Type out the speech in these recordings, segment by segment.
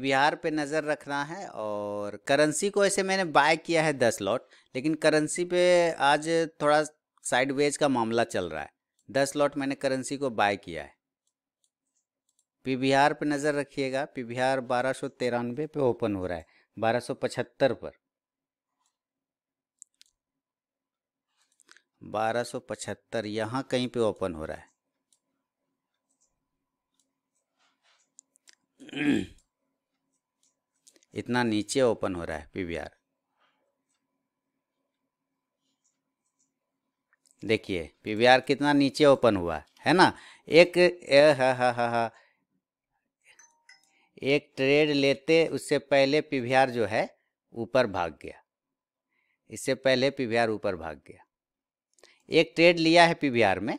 बिहार पे नज़र रखना है और करेंसी को ऐसे मैंने बाय किया है दस लॉट लेकिन करेंसी पे आज थोड़ा साइडवेज का मामला चल रहा है दस लॉट मैंने करेंसी को बाय किया है पीवीआर पे नज़र रखिएगा पीवीआर बारह सौ तिरानवे पे ओपन हो रहा है बारह पचहत्तर पर बारह सौ पचहत्तर यहाँ कहीं पे ओपन हो रहा है इतना नीचे ओपन हो रहा है पीवीआर देखिए पीवीआर कितना नीचे ओपन हुआ है ना एक ए, हा हा हा हा एक ट्रेड लेते उससे पहले पीवीआर जो है ऊपर भाग गया इससे पहले पीवीआर ऊपर भाग गया एक ट्रेड लिया है पीवीआर में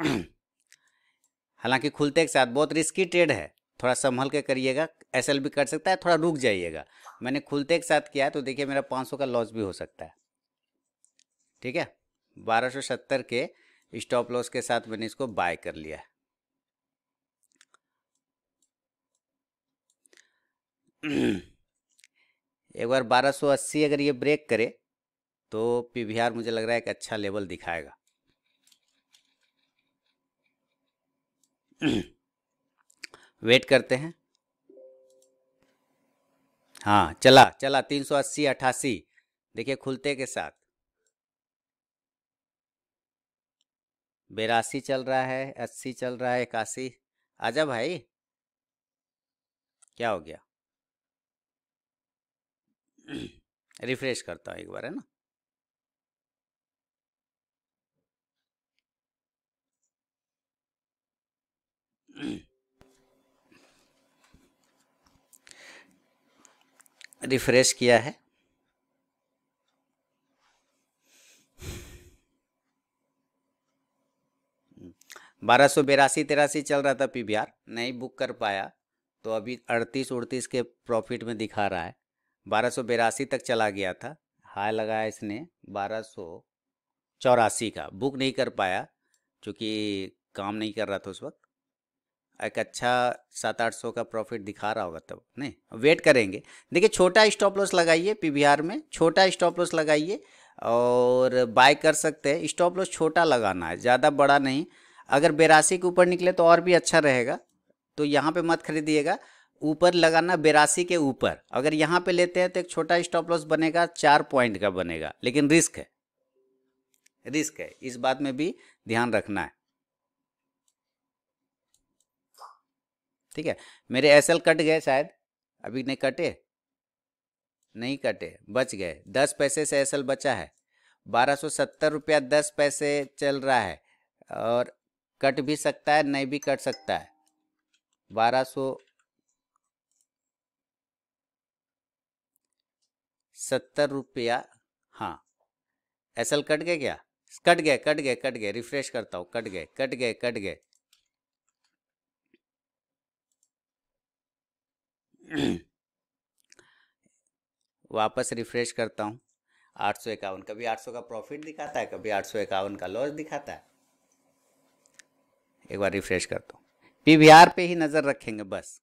हालांकि खुलते के साथ बहुत रिस्की ट्रेड है थोड़ा संभल के करिएगा एस एल कर सकता है थोड़ा रुक जाइएगा मैंने खुलते के साथ किया तो देखिए मेरा पाँच सौ का लॉस भी हो सकता है ठीक है बारह सौ सत्तर के स्टॉप लॉस के साथ मैंने इसको बाय कर लिया एक बार 1280 अगर ये ब्रेक करे तो आर मुझे लग रहा है एक अच्छा लेवल दिखाएगा वेट करते हैं हाँ चला चला तीन सौ अस्सी अट्ठासी देखिए खुलते के साथ बेरासी चल रहा है अस्सी चल रहा है इक्यासी आजा भाई क्या हो गया रिफ्रेश करता हूँ एक बार है ना Mm-hmm. रिफ्रेश किया है बारह सौ बेरासी तिरासी चल रहा था पीवीआर नहीं बुक कर पाया तो अभी अड़तीस उड़तीस के प्रॉफिट में दिखा रहा है बारह सौ बेरासी तक चला गया था हाई लगाया इसने बारह सौ चौरासी का बुक नहीं कर पाया क्योंकि काम नहीं कर रहा था उस वक्त एक अच्छा सात आठ सौ का प्रॉफिट दिखा रहा होगा तब नहीं वेट करेंगे देखिए छोटा स्टॉप लॉस लगाइए पीवीआर में छोटा स्टॉप लॉस लगाइए और बाय कर सकते हैं स्टॉप लॉस छोटा लगाना है ज़्यादा बड़ा नहीं अगर बेरासी के ऊपर निकले तो और भी अच्छा रहेगा तो यहाँ पे मत खरीदिएगा ऊपर लगाना बेरासी के ऊपर अगर यहाँ पे लेते हैं तो एक छोटा स्टॉप लॉस बनेगा चार पॉइंट का बनेगा लेकिन रिस्क है रिस्क है इस बात में भी ध्यान रखना है ठीक है मेरे एस एल कट गए शायद अभी नहीं कटे नहीं कटे बच गए दस पैसे से एस एल बचा है बारह सौ सत्तर रुपया दस पैसे चल रहा है और कट भी सकता है नहीं भी कट सकता है बारह सौ सत्तर रुपया हाँ एस एल कट गए क्या कट गए कट गए कट गए रिफ्रेश करता हूँ कट गए कट गए कट गए वापस रिफ्रेश करता हूँ आठ सौ इक्यावन कभी आठ सौ का प्रॉफिट दिखाता है कभी आठ सौ इक्यावन का लॉस दिखाता है एक बार रिफ्रेश करता हूँ पीवीआर पे ही नज़र रखेंगे बस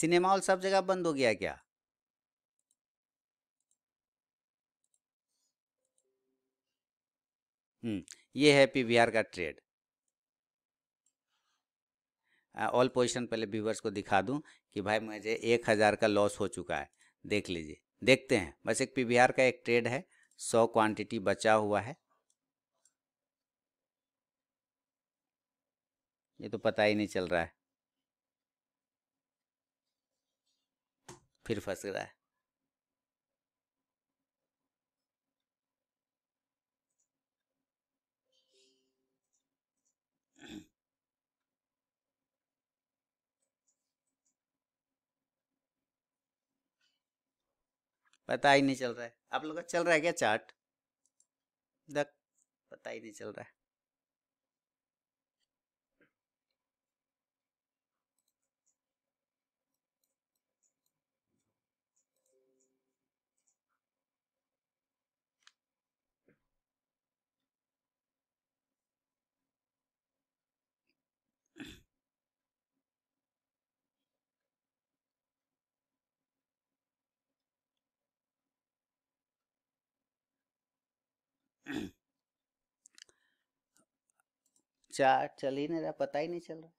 सिनेमा हॉल सब जगह बंद हो गया क्या हम्म ये है पीवीआर का ट्रेड ऑल पोजिशन पहले व्यूवर्स को दिखा दूँ कि भाई मुझे एक हज़ार का लॉस हो चुका है देख लीजिए देखते हैं बस एक पी का एक ट्रेड है सौ क्वांटिटी बचा हुआ है ये तो पता ही नहीं चल रहा है फिर फंस रहा है पता ही नहीं चल रहा है आप लोग का चल रहा है क्या चार्ट पता ही नहीं चल रहा है चार चल ही नहीं रहा पता ही नहीं चल रहा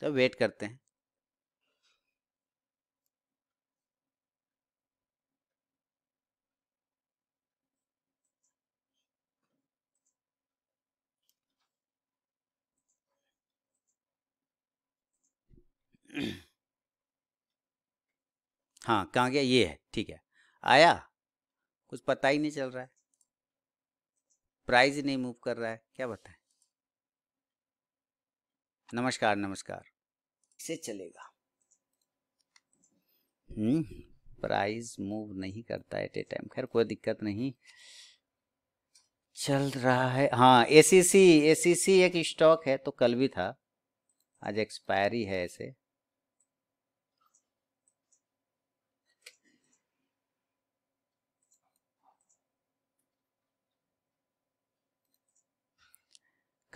तो वेट करते हैं हाँ कहाँ गया ये है ठीक है आया कुछ पता ही नहीं चल रहा है प्राइज नहीं मूव कर रहा है क्या बताएं नमस्कार नमस्कार इसे चलेगा हम्म प्राइज मूव नहीं करता एट ए टाइम खैर कोई दिक्कत नहीं चल रहा है हाँ ए सी सी ए सी सी एक स्टॉक है तो कल भी था आज एक्सपायरी है ऐसे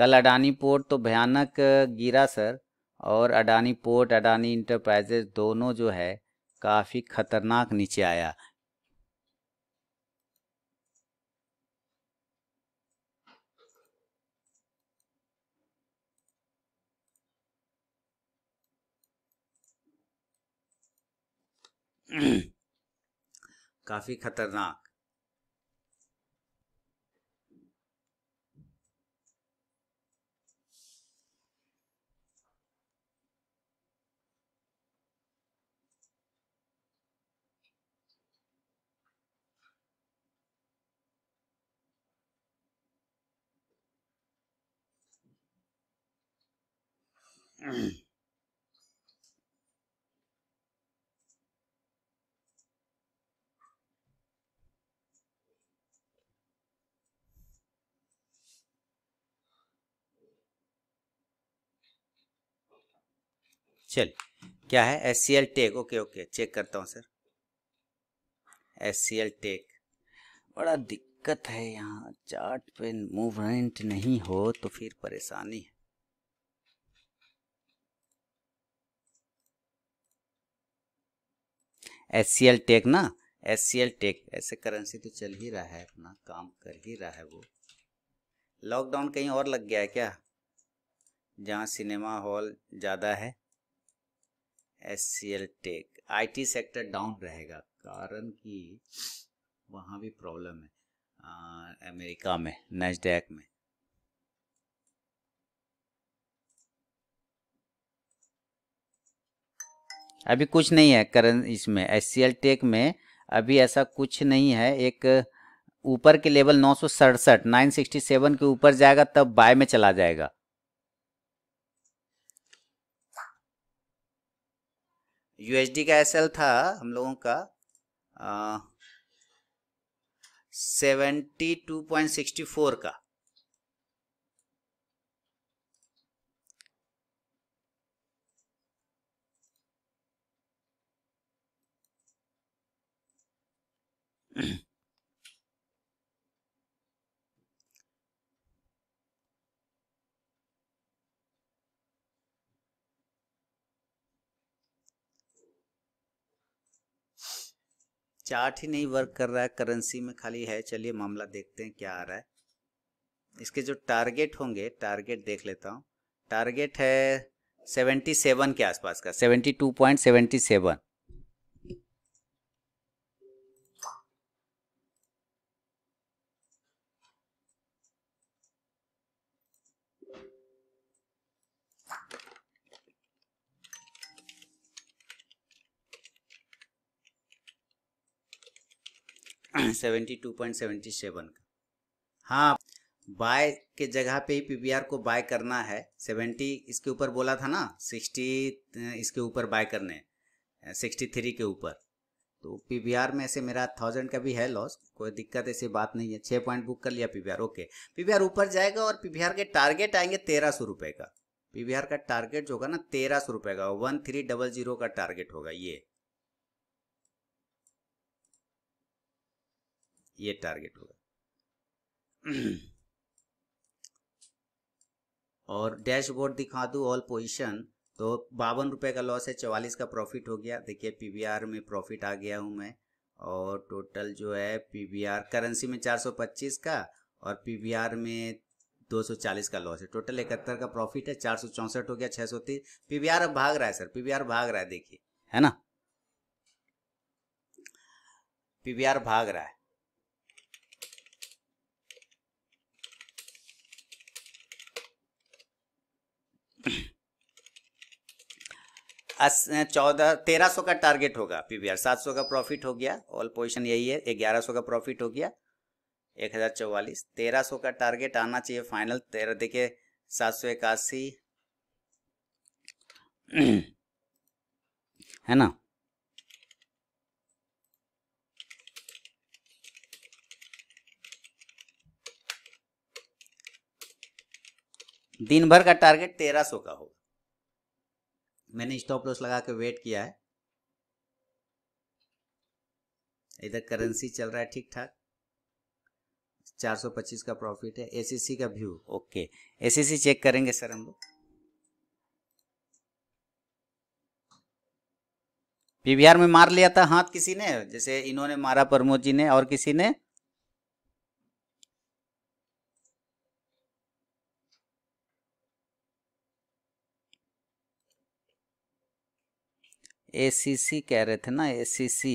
कल अडानी पोर्ट तो भयानक गिरा सर और अडानी पोर्ट अडानी इंटरप्राइजेज दोनों जो है काफ़ी खतरनाक नीचे आया काफ़ी खतरनाक चल क्या है S C L tech okay okay check करता हूँ sir S C L tech बड़ा दिक्कत है यहाँ चार्ट पे मूवमेंट नहीं हो तो फिर परेशानी है एस सी एल टेक ना एस सी एल टेक ऐसे करेंसी तो चल ही रहा है अपना काम कर ही रहा है वो लॉकडाउन कहीं और लग गया है क्या जहाँ सिनेमा हॉल ज़्यादा है S C L tech T sector down रहेगा कारण कि वहाँ भी प्रॉब्लम है आ, अमेरिका में नेस्डैक में अभी कुछ नहीं है करंट इसमें एस सी एल टेक में अभी ऐसा कुछ नहीं है एक ऊपर के लेवल नौ सौ सड़सठ नाइन सिक्सटी सेवन के ऊपर जाएगा तब बाय में चला जाएगा यूएसडी का एसएल था हम लोगों का seventy two point sixty four का चार्ट ही नहीं वर्क कर रहा है करेंसी में खाली है चलिए मामला देखते हैं क्या आ रहा है इसके जो टारगेट होंगे टारगेट देख लेता हूं टारगेट है 77 के आसपास का 72.77 seventy two point seventy seven का हाँ बाय के जगह पे ही पीवीआर को बाय करना है सेवेंटी इसके ऊपर बोला था ना सिक्सटी इसके ऊपर बाय करने सिक्सटी थ्री के ऊपर तो पीवीआर में ऐसे मेरा थाउजेंड का भी है लॉस कोई दिक्कत ऐसी बात नहीं है छः पॉइंट बुक कर लिया पीवीआर ओके पीवीआर ऊपर जाएगा और पीवीआर के टारगेट आएंगे तेरह सौ रुपये का पीवीआर का टारगेट जो होगा ना तेरह सौ रुपये का वन थ्री डबल जीरो का टारगेट होगा ये ये टारगेट होगा और डैशबोर्ड दिखा दू ऑल पोजीशन तो बावन रुपए का लॉस है चवालीस का प्रॉफिट हो गया देखिए पीवीआर में प्रॉफिट आ गया हूं मैं और टोटल जो है पीवीआर करेंसी में 425 का और पीवीआर में 240 का लॉस है टोटल इकहत्तर का प्रॉफिट है चार हो गया छह तीस पीवीआर अब भाग रहा है सर पीवीआर भाग रहा है देखिए है ना पीवीआर भाग रहा है चौदह तेरह सौ का टारगेट होगा पीवीआर सात सौ का प्रॉफिट हो गया ऑल पोजिशन यही है ग्यारह सौ का प्रॉफिट हो गया एक हज़ार चौवालीस तेरह सौ का टारगेट आना चाहिए फाइनल तेरह देखिए सात सौ इक्यासी है ना दिन भर का टारगेट तेरह सौ का होगा मैंने स्टॉप लॉस लगा के वेट किया है इधर करेंसी चल रहा है ठीक ठाक 425 का प्रॉफिट है एसीसी का व्यू ओके एसीसी चेक करेंगे सर हम लोग पीवीआर में मार लिया था हाथ किसी ने जैसे इन्होंने मारा प्रमोद जी ने और किसी ने एसीसी कह रहे थे ना एसीसी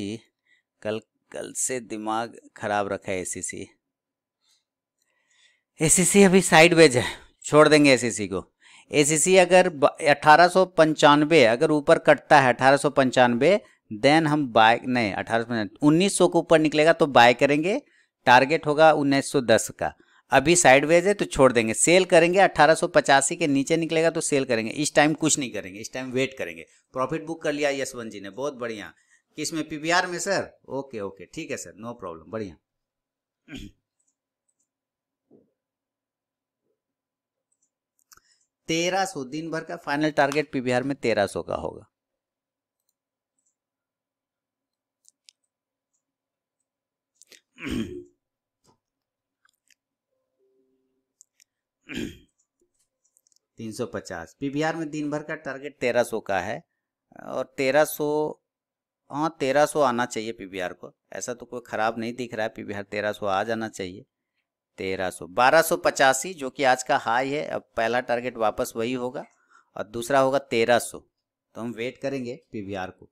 कल कल से दिमाग खराब रखा है एसीसी एसीसी अभी साइडवेज है छोड़ देंगे एसीसी को एसीसी अगर अठारह अगर ऊपर कटता है अठारह देन हम बाय नहीं अठारह उन्नीस सौ के ऊपर निकलेगा तो बाय करेंगे टारगेट होगा 1910 का अभी साइडवेज है तो छोड़ देंगे सेल करेंगे अट्ठारह के नीचे निकलेगा तो सेल करेंगे इस टाइम कुछ नहीं करेंगे इस टाइम वेट करेंगे प्रॉफिट बुक कर लिया यशवंत जी ने बहुत बढ़िया किस में पीवीआर में सर ओके ओके ठीक है सर नो प्रॉब्लम बढ़िया तेरह सौ दिन भर का फाइनल टारगेट पीवीआर में तेरह सौ का होगा तीन सौ पचास पी में दिन भर का टारगेट तेरह सौ का है और तेरह सौ हाँ तेरह सौ आना चाहिए पी को ऐसा तो कोई ख़राब नहीं दिख रहा है पी बी तेरह सौ आ जाना चाहिए तेरह सौ बारह सौ पचासी जो कि आज का हाई है अब पहला टारगेट वापस वही होगा और दूसरा होगा तेरह सौ तो हम वेट करेंगे पी को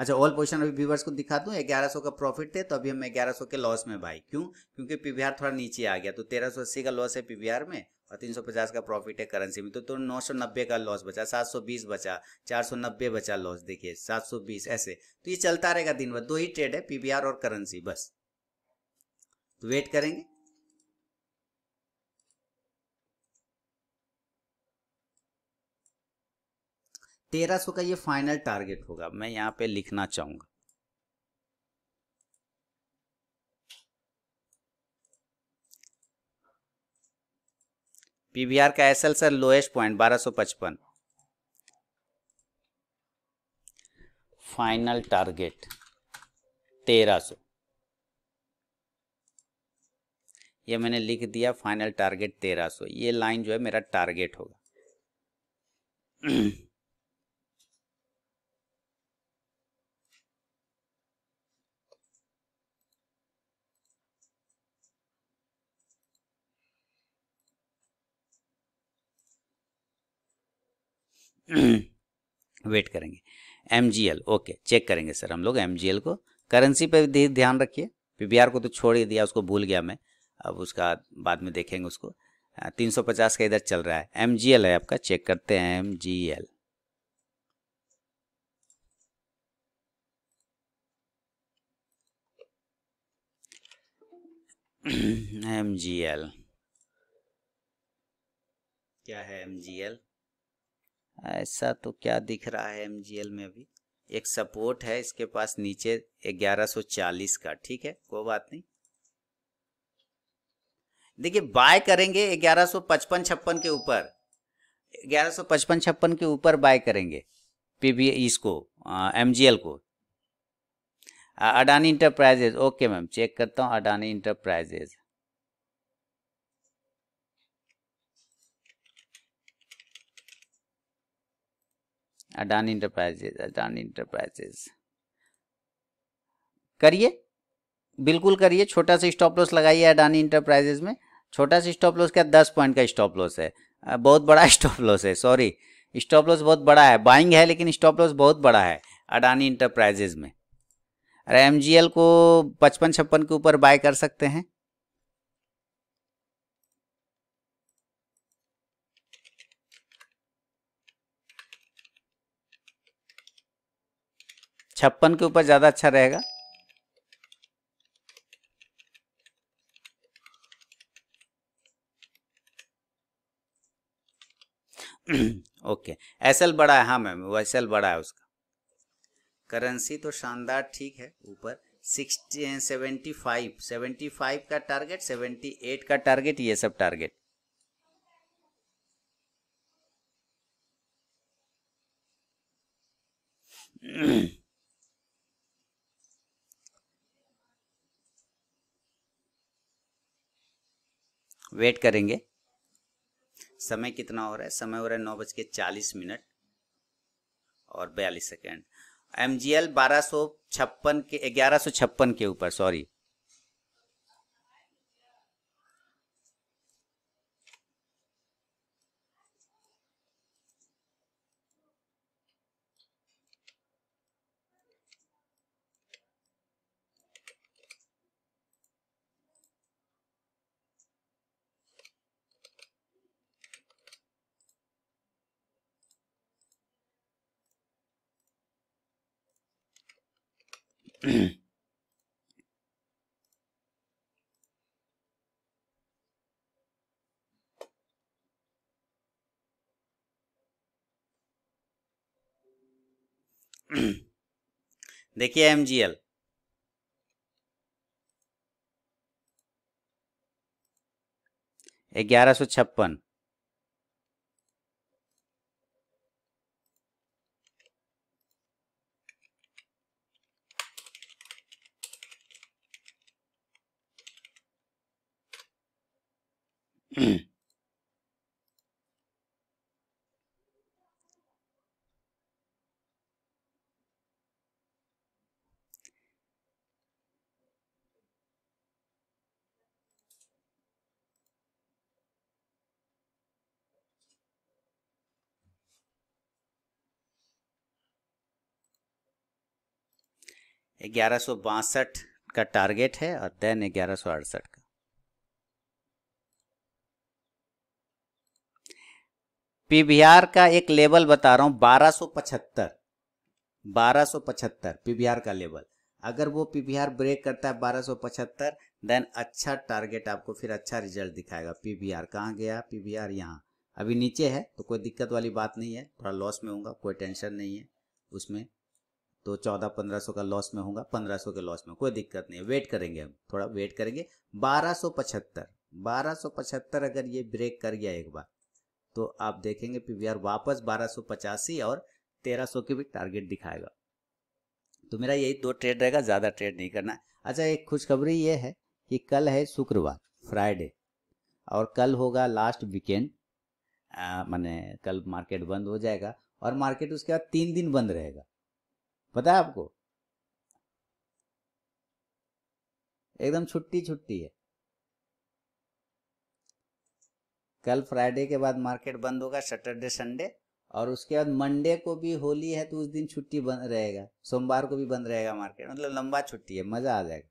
अच्छा ऑल पोजिशन अभी व्यूवर्स को दिखा दूँ ग्यारह सौ का प्रॉफिट थे तो अभी हम ग्यारह के लॉस में भाई क्यों क्योंकि पी थोड़ा नीचे आ गया तो तेरह सौ अस्सी का लॉस है पी में और 350 का प्रॉफिट है करेंसी में तो तो 990 का लॉस बचा 720 बचा 490 बचा लॉस देखिए 720 ऐसे तो ये चलता रहेगा दिन भर दो ही ट्रेड है पीवीआर और करेंसी बस तो वेट करेंगे तेरह सौ का ये फाइनल टारगेट होगा मैं यहां पे लिखना चाहूंगा पीवीआर का एसएल सर लोएस्ट पॉइंट बारह सौ पचपन फाइनल टारगेट तेरह सौ ये मैंने लिख दिया फाइनल टारगेट तेरह सौ ये लाइन जो है मेरा टारगेट होगा वेट करेंगे एम ओके चेक करेंगे सर हम लोग एम को करेंसी पर भी ध्यान रखिए पी को तो छोड़ ही दिया उसको भूल गया मैं अब उसका बाद में देखेंगे उसको तीन सौ पचास का इधर चल रहा है एम है आपका चेक करते हैं एम एम जी एल क्या है एम जी एल ऐसा तो क्या दिख रहा है एम में अभी एक सपोर्ट है इसके पास नीचे 1140 का ठीक है कोई बात नहीं देखिए बाय करेंगे 1155 छप्पन के ऊपर 1155 छप्पन के ऊपर बाय करेंगे पीबी इसको एम को Adani Enterprises okay ma'am check करता हूँ Adani Enterprises Adani Enterprises Adani Enterprises करिए बिल्कुल करिए छोटा सा स्टॉप लॉस लगाइए अडानी इंटरप्राइजेज में छोटा सा स्टॉप लॉस क्या दस पॉइंट का स्टॉप लॉस है बहुत बड़ा स्टॉप लॉस है सॉरी स्टॉप लॉस बहुत बड़ा है बाइंग है लेकिन स्टॉप लॉस बहुत बड़ा है अडानी इंटरप्राइजेज में अरे एम को पचपन छप्पन के ऊपर बाय कर सकते हैं छप्पन के ऊपर ज़्यादा अच्छा रहेगा ओके एस एल बड़ा है हाँ मैम वो एस एल बड़ा है उसका करेंसी तो शानदार ठीक है ऊपर sixty seventy five seventy five का टारगेट सेवेंटी एट का टारगेट ये सब टारगेट वेट करेंगे समय कितना हो रहा है समय हो रहा है नौ बज के चालीस मिनट और बयालीस सेकेंड एम जी एल बारह सौ छप्पन के ग्यारह सौ छप्पन के ऊपर सॉरी देखिए एम जी एल ग्यारह सौ छप्पन ग्यारह सौ बासठ का टारगेट है और देन ग्यारह सौ अड़सठ का पीबीआर का एक लेवल बता रहा हूं बारह बारह सो पचहत्तर सो पचहत्तर पीबीआर का लेवल अगर वो पीबीआर ब्रेक करता है बारह पचहत्तर देन अच्छा टारगेट आपको फिर अच्छा रिजल्ट दिखाएगा पीबीआर कहाँ गया पीबीआर यहाँ अभी नीचे है तो कोई दिक्कत वाली बात नहीं है थोड़ा लॉस में होगा कोई टेंशन नहीं है उसमें तो चौदह पंद्रह सौ का लॉस में होगा पंद्रह सौ के लॉस में कोई दिक्कत नहीं है वेट करेंगे हम थोड़ा वेट करेंगे बारह सौ पचहत्तर बारह सौ पचहत्तर अगर ये ब्रेक कर गया एक बार तो आप देखेंगे पीवीआर वापस बारह और 1300 के भी टारगेट दिखाएगा तो मेरा यही दो ट्रेड रहेगा ज़्यादा ट्रेड नहीं करना अच्छा एक खुशखबरी ये है कि कल है शुक्रवार फ्राइडे और कल होगा लास्ट वीकेंड माने कल मार्केट बंद हो जाएगा और मार्केट उसके बाद तीन दिन बंद रहेगा पता है आपको एकदम छुट्टी छुट्टी है कल फ्राइडे के बाद मार्केट बंद होगा सैटरडे संडे और उसके बाद मंडे को भी होली है तो उस दिन छुट्टी बंद रहेगा सोमवार को भी बंद रहेगा मार्केट मतलब लंबा छुट्टी है मजा आ जाएगा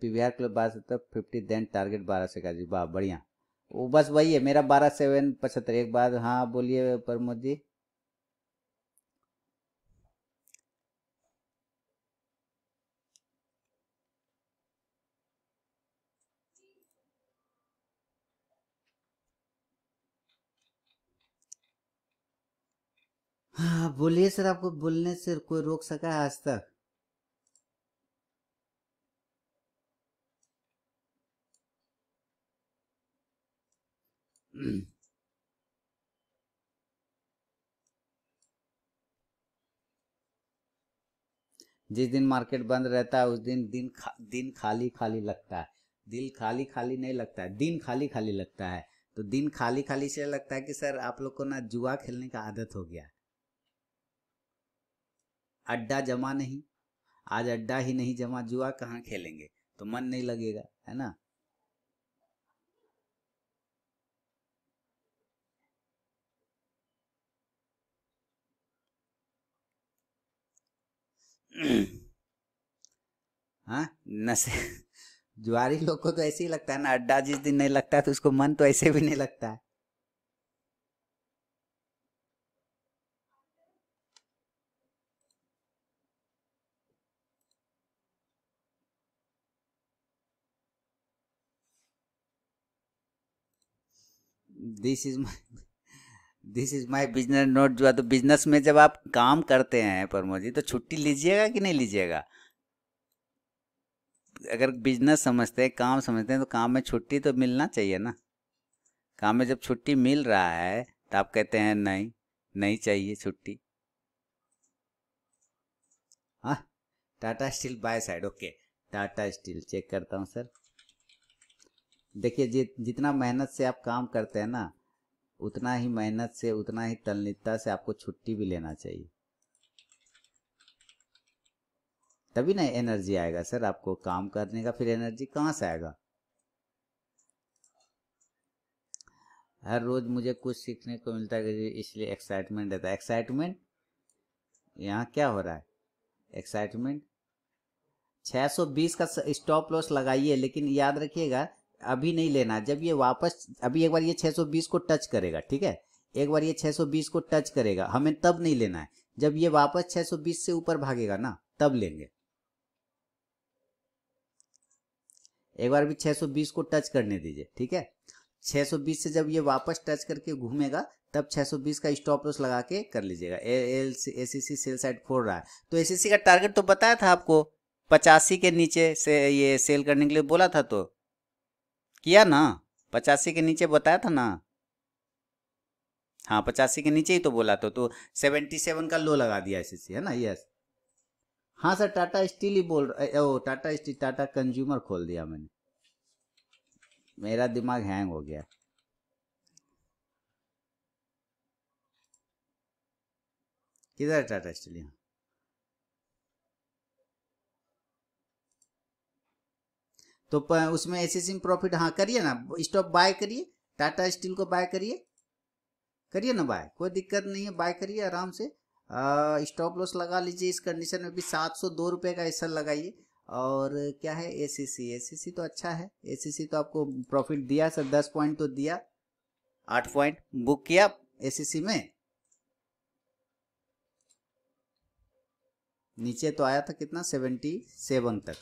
पीवीआर क्लब बारह सत्तर फिफ्टी देन टारगेट बारह से का जी वाह बढ़िया वो बस वही है मेरा बारह सेवन पचहत्तर एक बार हाँ बोलिए प्रमोद जी हाँ बोलिए सर आपको बोलने से कोई रोक सका है आज तक जिस दिन मार्केट बंद रहता है उस दिन दिन खा, दिन खाली खाली लगता है दिल खाली खाली नहीं लगता है दिन खाली खाली लगता है तो दिन खाली खाली से लगता है कि सर आप लोग को ना जुआ खेलने का आदत हो गया अड्डा जमा नहीं आज अड्डा ही नहीं जमा जुआ कहाँ खेलेंगे तो मन नहीं लगेगा है ना हाँ नशे जुआरी लोग को तो ऐसे ही लगता है ना अड्डा जिस दिन नहीं लगता है तो उसको मन तो ऐसे भी नहीं लगता है this is my this is my business note जो है तो बिजनेस में जब आप काम करते हैं परमो जी तो छुट्टी लीजिएगा कि नहीं लीजिएगा अगर बिजनेस समझते हैं काम समझते हैं तो काम में छुट्टी तो मिलना चाहिए ना काम में जब छुट्टी मिल रहा है तो आप कहते हैं नहीं नहीं चाहिए छुट्टी हाँ Tata Steel buy side okay Tata Steel check करता हूँ सर देखिए जितना मेहनत से आप काम करते हैं ना उतना ही मेहनत से उतना ही तलनिता से आपको छुट्टी भी लेना चाहिए तभी ना एनर्जी आएगा सर आपको काम करने का फिर एनर्जी कहाँ से आएगा हर रोज मुझे कुछ सीखने को मिलता है इसलिए एक्साइटमेंट रहता है एक्साइटमेंट यहाँ क्या हो रहा है एक्साइटमेंट 620 का स्टॉप लॉस लगाइए लेकिन याद रखिएगा अभी नहीं लेना जब ये वापस अभी एक बार ये 620 को टच करेगा ठीक है एक बार ये 620 को टच करेगा हमें तब नहीं लेना है जब ये वापस 620 से ऊपर भागेगा ना तब लेंगे एक बार भी 620 को टच करने दीजिए ठीक है 620 से जब ये वापस टच करके घूमेगा तब 620 का स्टॉप लॉस लगा के कर लीजिएगा एसीसी सेल साइड खोल रहा है तो एसीसी का टारगेट तो बताया था आपको पचासी के नीचे से ये सेल करने के लिए बोला था तो किया ना पचासी के नीचे बताया था ना हाँ पचासी के नीचे ही तो बोला तो तो सेवेंटी सेवन का लो लगा दिया एसएससी है ना यस हाँ सर टाटा स्टील ही बोल रहा ओ टाटा स्टील टाटा कंज्यूमर खोल दिया मैंने मेरा दिमाग हैंग हो गया किधर है टाटा स्टील यहाँ तो उसमें में प्रॉफिट हाँ करिए ना स्टॉक बाय करिए टाटा स्टील को बाय करिए करिए ना बाय कोई दिक्कत नहीं है बाय करिए आराम से स्टॉप लॉस लगा लीजिए इस कंडीशन में भी सात सौ दो रुपये का हिस्सा लगाइए और क्या है ए सी सी ए सी सी तो अच्छा है ए सी सी तो आपको प्रॉफिट दिया सर दस पॉइंट तो दिया आठ पॉइंट बुक किया ए सी सी में नीचे तो आया था कितना सेवेंटी सेवन तक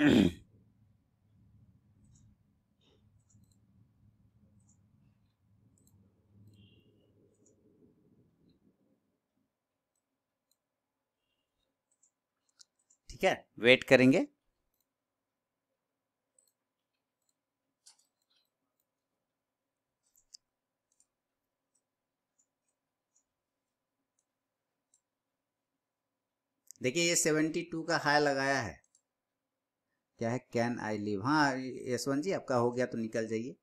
ठीक है वेट करेंगे देखिए ये सेवेंटी टू का हाई लगाया है क्या है कैन आई लिव हाँ यशवंत जी आपका हो गया तो निकल जाइए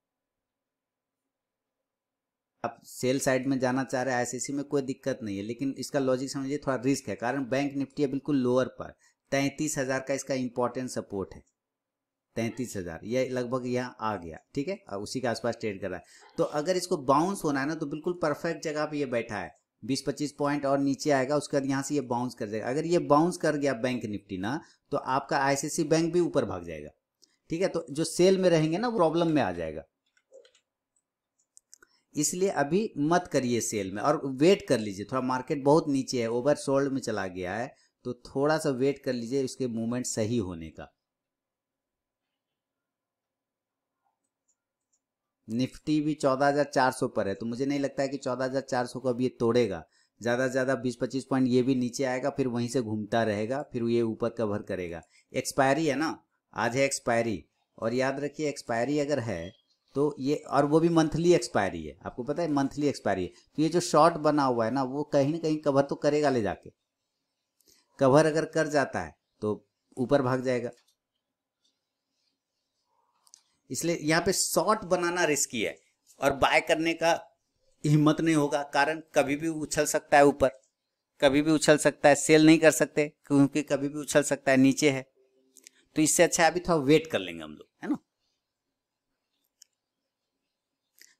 आप सेल साइड में जाना चाह रहे हैं आईसीसी में कोई दिक्कत नहीं है लेकिन इसका लॉजिक समझिए थोड़ा रिस्क है कारण बैंक निफ्टी है बिल्कुल लोअर पर तैंतीस हजार का इसका इंपॉर्टेंट सपोर्ट है तैंतीस हजार यह लगभग यहाँ आ गया ठीक है उसी के आसपास ट्रेड कर रहा है तो अगर इसको बाउंस होना है ना तो बिल्कुल परफेक्ट जगह पर ये बैठा है बीस पच्चीस पॉइंट और नीचे आएगा उसके बाद यहाँ से ये बाउंस कर जाएगा अगर ये बाउंस कर गया बैंक निफ्टी ना तो आपका आईसीसी बैंक भी ऊपर भाग जाएगा ठीक है तो जो सेल में रहेंगे ना प्रॉब्लम में आ जाएगा इसलिए अभी मत करिए सेल में और वेट कर लीजिए थोड़ा मार्केट बहुत नीचे है ओवर सोल्ड में चला गया है तो थोड़ा सा वेट कर लीजिए इसके मूवमेंट सही होने का निफ्टी भी 14,400 पर है तो मुझे नहीं लगता है कि 14,400 को अब ये तोड़ेगा ज़्यादा से ज़्यादा 20-25 पॉइंट ये भी नीचे आएगा फिर वहीं से घूमता रहेगा फिर ये ऊपर कवर करेगा एक्सपायरी है ना आज है एक्सपायरी और याद रखिए एक्सपायरी अगर है तो ये और वो भी मंथली एक्सपायरी है आपको पता है मंथली एक्सपायरी है तो ये जो शॉर्ट बना हुआ है ना वो कहीं ना कहीं कवर तो करेगा ले जाके कवर अगर कर जाता है तो ऊपर भाग जाएगा इसलिए यहाँ पे शॉर्ट बनाना रिस्की है और बाय करने का हिम्मत नहीं होगा कारण कभी भी उछल सकता है ऊपर कभी भी उछल सकता है सेल नहीं कर सकते क्योंकि कभी भी उछल सकता है नीचे है तो इससे अच्छा है अभी थोड़ा वेट कर लेंगे हम लोग है ना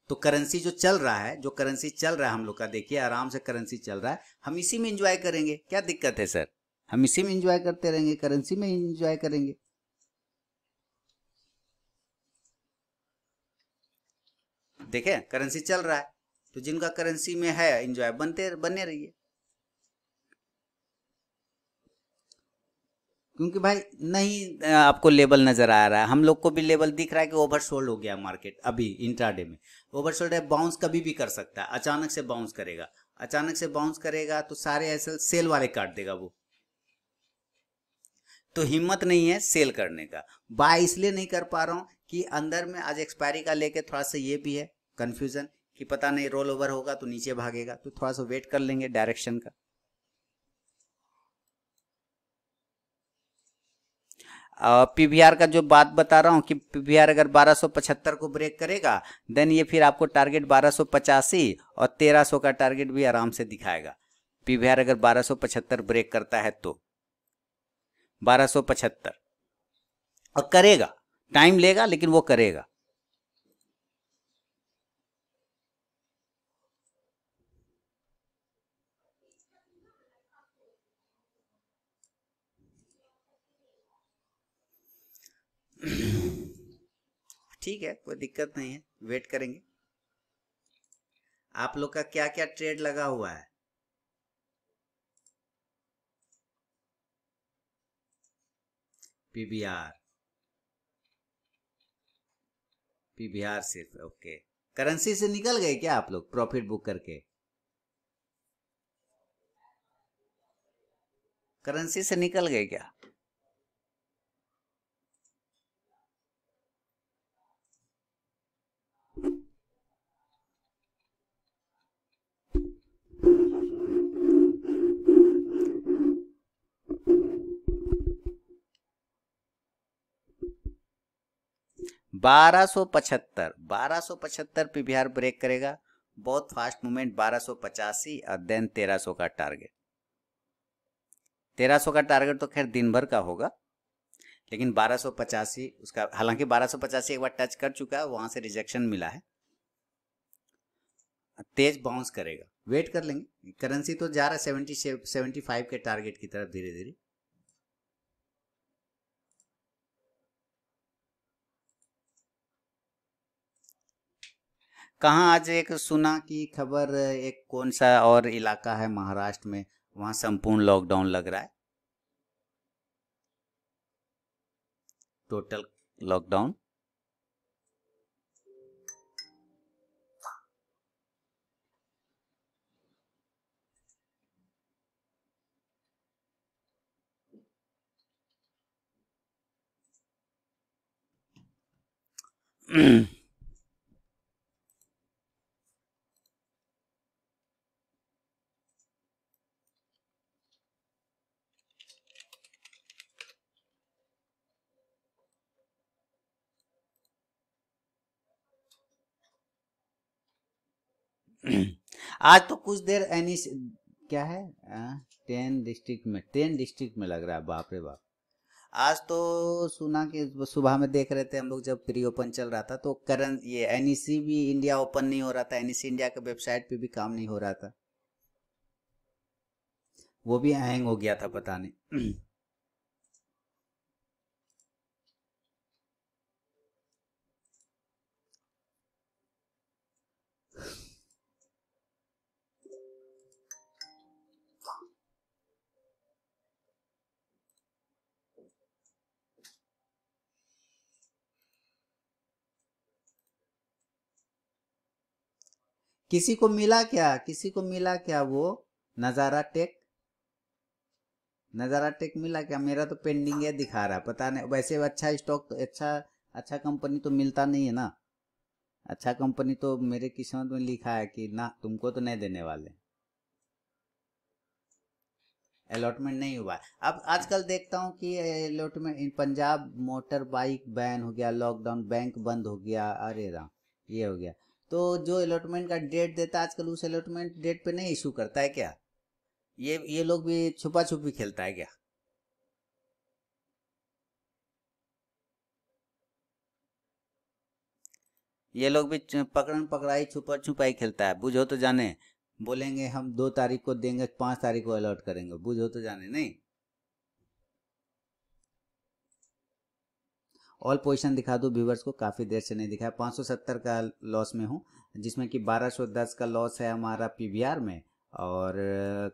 तो करेंसी जो चल रहा है जो करेंसी चल रहा है हम लोग का देखिए आराम से करेंसी चल रहा है हम इसी में इंजॉय करेंगे क्या दिक्कत है सर हम इसी में इंजॉय करते रहेंगे करेंसी में इंजॉय करेंगे देखे करेंसी चल रहा है तो जिनका करेंसी में है इंजॉय बनते बने रहिए क्योंकि भाई नहीं आपको लेवल नज़र आ रहा है हम लोग को भी लेवल दिख रहा है कि ओवरसोल्ड हो गया मार्केट अभी इंट्राडे में ओवरसोल्ड है बाउंस कभी भी कर सकता है अचानक से बाउंस करेगा अचानक से बाउंस करेगा तो सारे ऐसे सेल वाले काट देगा वो तो हिम्मत नहीं है सेल करने का बाय इसलिए नहीं कर पा रहा हूं कि अंदर में आज एक्सपायरी का लेके थोड़ा सा ये भी है कन्फ्यूजन कि पता नहीं रोल ओवर होगा तो नीचे भागेगा तो थोड़ा सा वेट कर लेंगे डायरेक्शन का पीवीआर का जो बात बता रहा हूँ कि पीवीआर अगर 1275 को ब्रेक करेगा देन ये फिर आपको टारगेट बारह और 1300 का टारगेट भी आराम से दिखाएगा पीवीआर अगर 1275 ब्रेक करता है तो 1275 और करेगा टाइम लेगा लेकिन वो करेगा ठीक है कोई दिक्कत नहीं है वेट करेंगे आप लोग का क्या क्या ट्रेड लगा हुआ है पीबीआर पीबीआर सिर्फ ओके करेंसी से निकल गए क्या आप लोग प्रॉफिट बुक करके करेंसी से निकल गए क्या 1275 सौ पचहत्तर बिहार ब्रेक करेगा बहुत फास्ट मूवमेंट बारह और देन 1300 का टारगेट 1300 का टारगेट तो खैर दिन भर का होगा लेकिन बारह उसका हालांकि बारह एक बार टच कर चुका है वहां से रिजेक्शन मिला है तेज बाउंस करेगा वेट कर लेंगे करेंसी तो जा रहा है सेवेंटी सेवेंटी फाइव के टारगेट की तरफ धीरे धीरे कहाँ आज एक सुना की खबर एक कौन सा और इलाका है महाराष्ट्र में वहां संपूर्ण लॉकडाउन लग रहा है टोटल लॉकडाउन आज तो कुछ देर एनी क्या है टेन डिस्ट्रिक्ट में टेन डिस्ट्रिक्ट में लग रहा है बाप रे बाप आज तो सुना कि सुबह में देख रहे थे हम लोग जब प्री ओपन चल रहा था तो करंट ये एनईसी भी इंडिया ओपन नहीं हो रहा था एनईसी इंडिया के वेबसाइट पे भी काम नहीं हो रहा था वो भी हैंग हो गया था पता नहीं किसी को मिला क्या किसी को मिला क्या वो नज़ारा टेक नज़ारा टेक मिला क्या मेरा तो पेंडिंग है दिखा रहा पता नहीं वैसे अच्छा स्टॉक तो अच्छा अच्छा कंपनी तो मिलता नहीं है ना अच्छा कंपनी तो मेरे किस्मत में लिखा है कि ना तुमको तो नहीं देने वाले अलॉटमेंट नहीं हुआ अब आजकल देखता हूँ कि allotment Punjab motor bike ban हो गया लॉकडाउन बैंक बंद हो गया अरे राम ये हो गया तो जो अलॉटमेंट का डेट देता है आजकल उस अलॉटमेंट डेट पे नहीं इशू करता है क्या ये ये लोग भी छुपा छुपी खेलता है क्या ये लोग भी पकड़न पकड़ाई छुपा छुपाई खेलता है बुझो तो जाने बोलेंगे हम दो तारीख को देंगे पांच तारीख को अलॉट करेंगे बुझो तो जाने नहीं ऑल पोजिशन दिखा दूँ व्यूवर्स को काफ़ी देर से नहीं दिखाया सत्तर का लॉस में हूँ जिसमें कि दस का लॉस है हमारा पीवीआर में और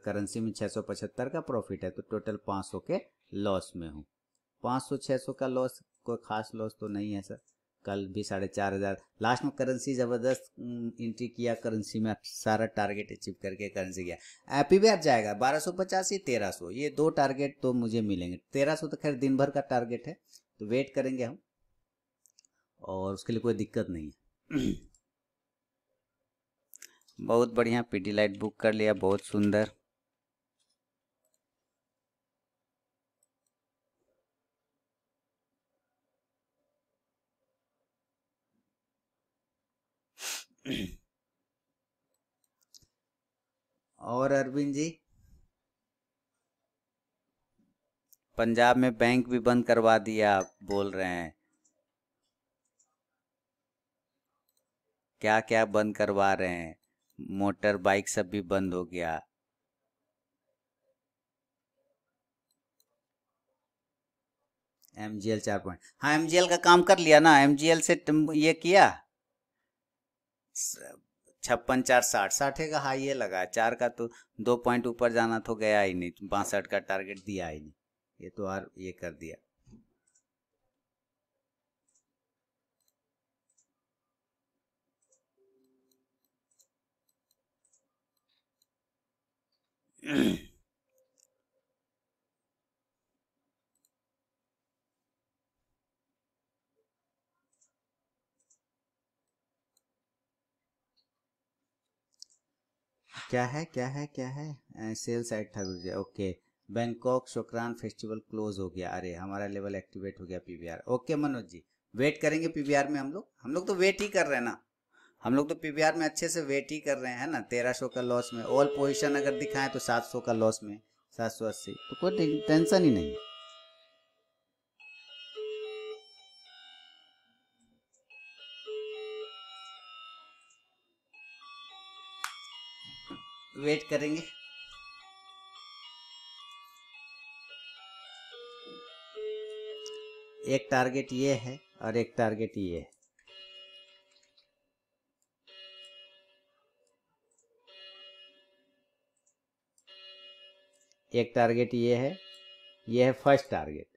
करेंसी में पचहत्तर का प्रॉफिट है तो टोटल सौ के लॉस में हूँ सौ छह सौ का लॉस कोई खास लॉस तो नहीं है सर कल भी साढ़े चार हज़ार लास्ट में करेंसी ज़बरदस्त इंट्री किया करेंसी में सारा टारगेट अचीव करके करेंसी गया पीवीआर जाएगा बारह सौ पचासी तेरह सौ ये दो टारगेट तो मुझे मिलेंगे तेरह सौ तो खैर दिन भर का टारगेट है तो वेट करेंगे हम और उसके लिए कोई दिक्कत नहीं है बहुत बढ़िया पीटी लाइट बुक कर लिया बहुत सुंदर और अरविंद जी पंजाब में बैंक भी बंद करवा दिया आप बोल रहे हैं क्या क्या बंद करवा रहे हैं मोटर बाइक सब भी बंद हो गया एमजीएल चार पॉइंट हाँ एमजीएल का काम कर लिया ना एमजीएल से ये किया छप्पन चार साठ साठ का हाई ये लगा चार का तो दो पॉइंट ऊपर जाना तो गया ही नहीं बासठ का टारगेट दिया ही नहीं ये तो आर ये कर दिया क्या है क्या है क्या है सेल्स एड Thakur ji okay Bangkok Songkran festival close हो गया अरे हमारा लेवल एक्टिवेट हो गया PVR okay Manoj ji wait करेंगे पीवीआर में हम लोग हम लोग तो वेट ही कर रहे हैं ना हम लोग तो पीवीआर में अच्छे से वेट ही कर रहे हैं ना तेरह सौ का लॉस में ऑल पोजिशन अगर दिखाएं तो सात सौ का लॉस में सात सौ अस्सी तो कोई टेंशन ही नहीं वेट करेंगे एक टारगेट ये है और एक टारगेट ये है एक टारगेट ये है ये है फर्स्ट टारगेट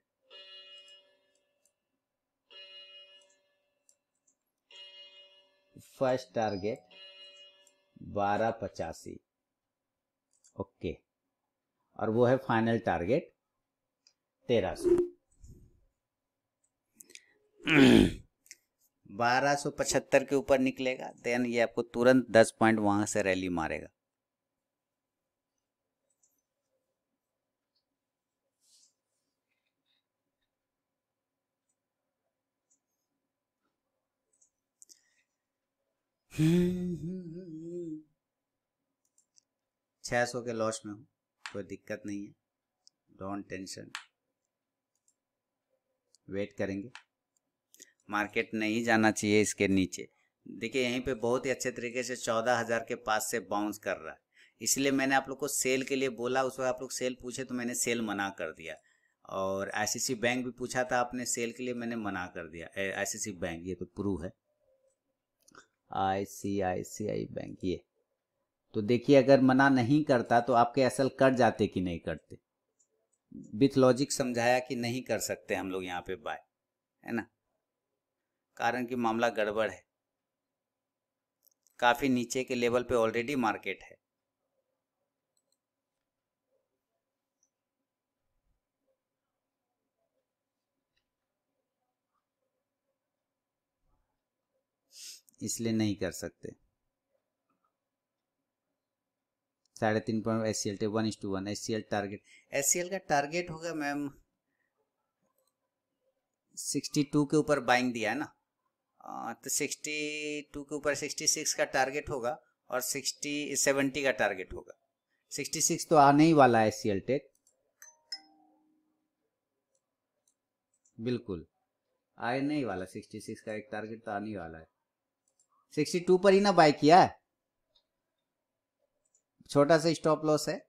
फर्स्ट टारगेट बारह पचासी ओके और वो है फाइनल टारगेट तेरह सौ 1275 के ऊपर निकलेगा देन ये आपको तुरंत 10 पॉइंट वहां से रैली मारेगा छह सौ के लॉस में हूं कोई दिक्कत नहीं है डोंट टेंशन वेट करेंगे मार्केट नहीं जाना चाहिए इसके नीचे देखिए यहीं पे बहुत ही अच्छे तरीके से चौदह हज़ार के पास से बाउंस कर रहा है इसलिए मैंने आप लोग को सेल के लिए बोला उस वक्त आप लोग सेल पूछे तो मैंने सेल मना कर दिया और आईसीसी बैंक भी पूछा था आपने सेल के लिए मैंने मना कर दिया आईसीसी बैंक ये तो प्रूव है आईसीआईसीआई बैंक ये तो देखिए अगर मना नहीं करता तो आपके असल कट जाते कि नहीं करते विथ लॉजिक समझाया कि नहीं कर सकते हम लोग यहाँ पे बाय है ना कारण कि मामला गड़बड़ है काफ़ी नीचे के लेवल पे ऑलरेडी मार्केट है इसलिए नहीं कर सकते साढ़े तीन point S C L one is to one S C L target S C L का टारगेट होगा मैम सिक्सटी टू के ऊपर बाइंग दिया है ना हाँ, तो 62 के ऊपर 66 का टारगेट होगा और 60 70 का टारगेट होगा 66 तो आने ही वाला है सी टेक बिल्कुल आए नहीं वाला 66 का एक टारगेट तो आने ही वाला है 62 पर ही ना बाय किया है छोटा सा स्टॉप लॉस है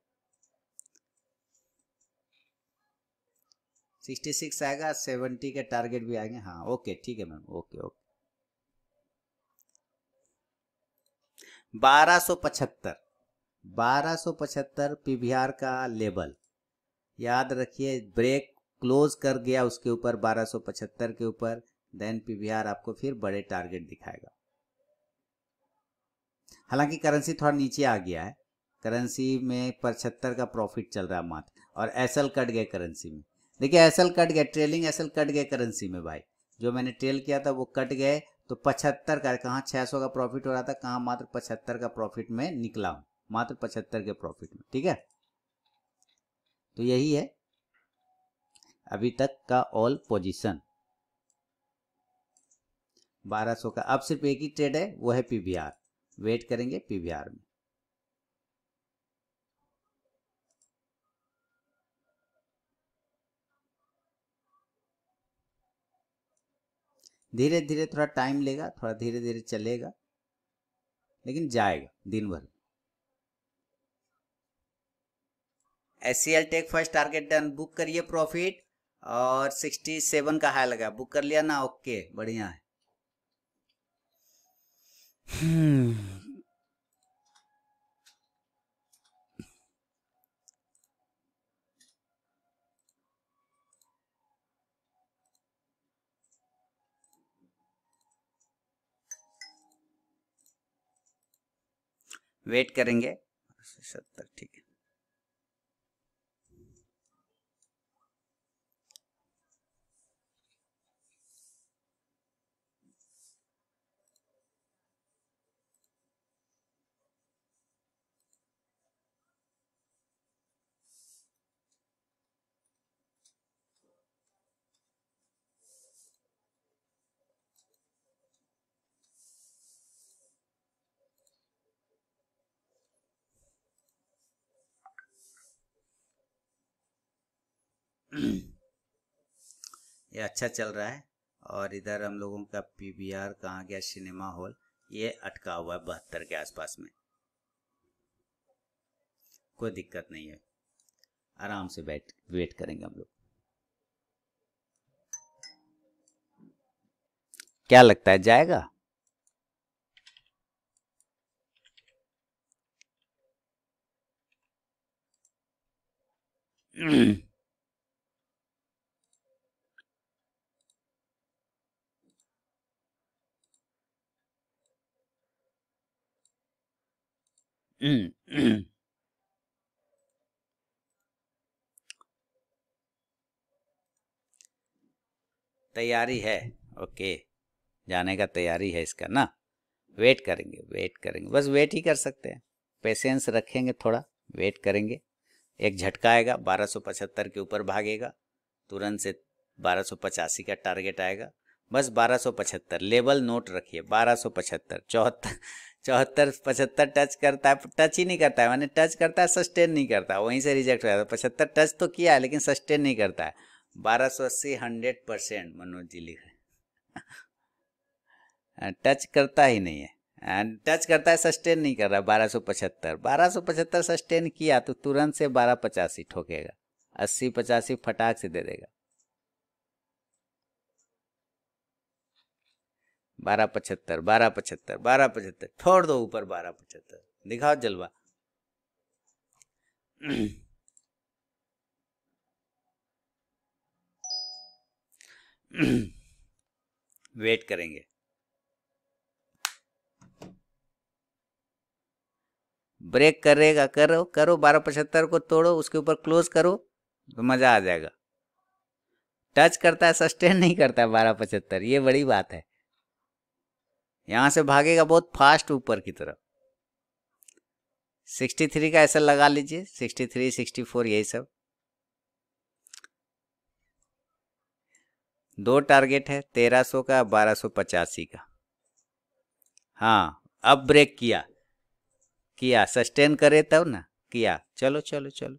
66 आएगा 70 के टारगेट भी आएंगे हाँ ओके ठीक है मैम ओके ओके 1275 पीवीआर का लेवल याद रखिए ब्रेक क्लोज कर गया उसके ऊपर 1275 के ऊपर देन पीवीआर आपको फिर बड़े टारगेट दिखाएगा हालांकि करेंसी थोड़ा नीचे आ गया है करेंसी में पचहत्तर का प्रॉफिट चल रहा है मात्र और एसएल कट गए करेंसी में देखिए एसएल कट गए ट्रेलिंग एसएल कट गए करेंसी में भाई जो मैंने ट्रेल किया था वो कट गए तो पचहत्तर का कहाँ छह सौ का प्रॉफिट हो रहा था कहाँ मात्र पचहत्तर का प्रॉफिट में निकला हूं मात्र पचहत्तर के प्रॉफिट में ठीक है तो यही है अभी तक का ऑल पोजिशन बारह सौ का अब सिर्फ एक ही ट्रेड है वो है पीवीआर वेट करेंगे पीवीआर में धीरे धीरे थोड़ा टाइम लेगा थोड़ा धीरे धीरे चलेगा लेकिन जाएगा दिन भर S C L tech first target done book करिए प्रॉफिट और सिक्सटी सेवन का हाई लगा बुक कर लिया ना ओके बढ़िया है hmm. वेट करेंगे सत्तर ठीक ये अच्छा चल रहा है और इधर हम लोगों का पी वी आर कहाँ गया सिनेमा हॉल ये अटका हुआ है बहत्तर के आसपास में कोई दिक्कत नहीं है आराम से बैठ वेट करेंगे हम लोग क्या लगता है जाएगा mm Mm, mm. तैयारी है ओके जाने का तैयारी है इसका ना वेट करेंगे वेट करेंगे बस वेट ही कर सकते हैं पेशेंस रखेंगे थोड़ा वेट करेंगे एक झटका आएगा 1275 के ऊपर भागेगा तुरंत से 1285 का टारगेट आएगा बस 1275 लेवल नोट रखिए 1275 चौहत्तर चौहत्तर पचहत्तर टच करता है टच ही नहीं करता है मैंने टच करता है सस्टेन नहीं करता वहीं से रिजेक्ट हो जाता है पचहत्तर टच तो किया है लेकिन सस्टेन नहीं करता है बारह सौ अस्सी हंड्रेड परसेंट मनोज जी लिख रहे हाँ, टच करता ही नहीं है एंड हाँ, टच करता है सस्टेन नहीं कर रहा है बारह सौ पचहत्तर बारह सौ पचहत्तर सस्टेन किया तो तुरंत से बारह पचासी ठोकेगा अस्सी पचासी फटाक से दे देगा बारह पचहत्तर बारह पचहत्तर बारह पचहत्तर छोड़ दो ऊपर बारह पचहत्तर दिखाओ जलवा वेट करेंगे ब्रेक करेगा करो करो बारह पचहत्तर को तोड़ो उसके ऊपर क्लोज करो तो मज़ा आ जाएगा टच करता है सस्टेन नहीं करता है बारह पचहत्तर ये बड़ी बात है यहां से भागेगा बहुत फास्ट ऊपर की तरफ 63 का ऐसा लगा लीजिए 63, 64 यही सब दो टारगेट है 1300 का बारह का हाँ अब ब्रेक किया किया सस्टेन करे तब ना किया चलो चलो चलो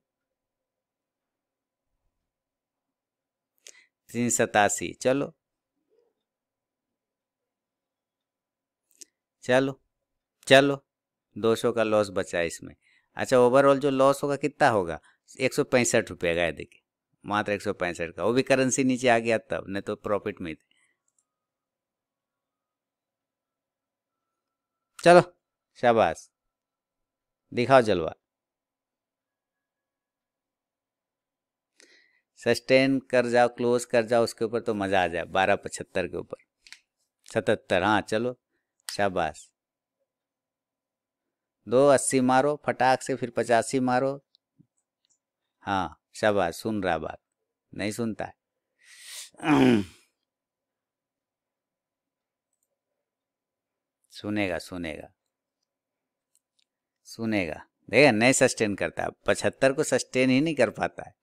तीन सतासी चलो चलो चलो दो सौ का लॉस बचा इसमें अच्छा ओवरऑल जो लॉस होगा कितना होगा एक सौ पैंसठ रुपये का है देखिए मात्र एक सौ पैंसठ का वो भी करेंसी नीचे आ गया तब नहीं तो प्रॉफिट में थे चलो शाबाश दिखाओ जलवा सस्टेन कर जाओ क्लोज कर जाओ उसके ऊपर तो मज़ा आ जाए बारह पचहत्तर के ऊपर सतहत्तर हाँ चलो शाबाश दो अस्सी मारो फटाक से फिर पचासी मारो हाँ शाबाश सुन रहा बात नहीं सुनता है सुनेगा सुनेगा सुनेगा देखा नहीं सस्टेन करता है पचहत्तर को सस्टेन ही नहीं कर पाता है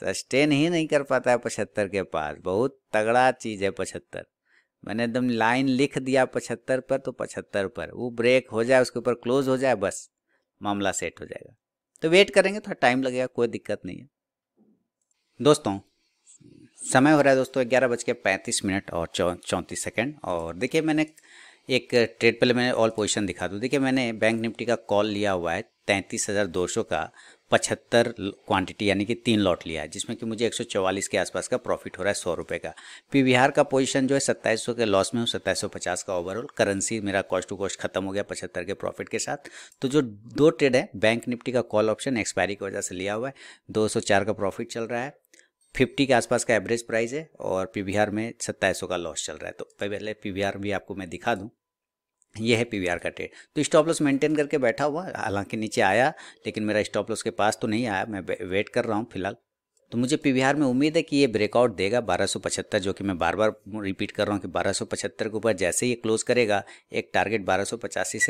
सस्टेन ही नहीं कर पाता है पचहत्तर के पास बहुत तगड़ा चीज़ है पचहत्तर मैंने एकदम लाइन लिख दिया पचहत्तर पर तो पचहत्तर पर वो ब्रेक हो जाए उसके ऊपर क्लोज हो जाए बस मामला सेट हो जाएगा तो वेट करेंगे थोड़ा टाइम लगेगा कोई दिक्कत नहीं है दोस्तों समय हो रहा है दोस्तों ग्यारह बज के पैंतीस मिनट और चौंतीस सेकेंड और देखिए मैंने एक ट्रेड पहले मैंने ऑल पोजीशन दिखा दूँ देखिए मैंने बैंक निफ्टी का कॉल लिया हुआ है तैंतीस हज़ार दो का पचहत्तर क्वांटिटी यानी कि तीन लॉट लिया है जिसमें कि मुझे 144 के आसपास का प्रॉफिट हो रहा है सौ रुपये का पी बिहार का पोजीशन जो है सौ के लॉस में हूँ पचास का ओवरऑल करेंसी मेरा कॉस्ट टू कॉस्ट खत्म हो गया पचहत्तर के प्रॉफिट के साथ तो जो दो ट्रेड है बैंक निफ्टी का कॉल ऑप्शन एक्सपायरी की वजह से लिया हुआ है दो का प्रॉफिट चल रहा है फिफ्टी के आसपास का एवरेज प्राइस है और पी में सत्ताईस का लॉस चल रहा है तो पहले पी भी आपको मैं दिखा दूँ ये है पी का ट्रेड तो स्टॉप लॉस मेंटेन करके बैठा हुआ हालांकि नीचे आया लेकिन मेरा स्टॉप लॉस के पास तो नहीं आया मैं वेट कर रहा हूँ फिलहाल तो मुझे पी में उम्मीद है कि ये ब्रेकआउट देगा 1275 जो कि मैं बार बार रिपीट कर रहा हूँ कि 1275 के ऊपर जैसे ये क्लोज करेगा एक टारगेट बारह से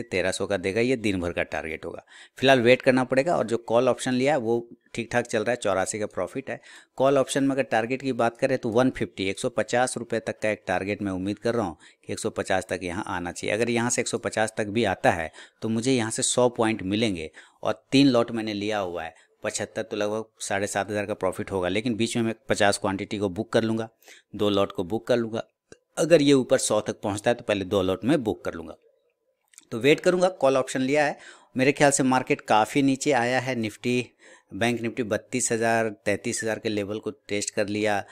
1300 का देगा ये दिन भर का टारगेट होगा फिलहाल वेट करना पड़ेगा और जो कॉल ऑप्शन लिया है वो ठीक ठाक चल रहा है चौरासी का प्रॉफिट है कॉल ऑप्शन में अगर टारगेट की बात करें तो 150 150 रुपये तक का एक टारगेट मैं उम्मीद कर रहा हूँ कि 150 तक यहाँ आना चाहिए अगर यहाँ से 150 तक भी आता है तो मुझे यहाँ से 100 पॉइंट मिलेंगे और तीन लॉट मैंने लिया हुआ है पचहत्तर तो लगभग साढ़े सात हज़ार का प्रॉफिट होगा लेकिन बीच में मैं पचास क्वांटिटी को बुक कर लूँगा दो लॉट को बुक कर लूँगा अगर ये ऊपर सौ तक पहुँचता है तो पहले दो लॉट में बुक कर लूँगा तो वेट करूँगा कॉल ऑप्शन लिया है मेरे ख्याल से मार्केट काफ़ी नीचे आया है निफ्टी बैंक निफ्टी बत्तीस हज़ार तैंतीस हज़ार के लेवल को टेस्ट कर लिया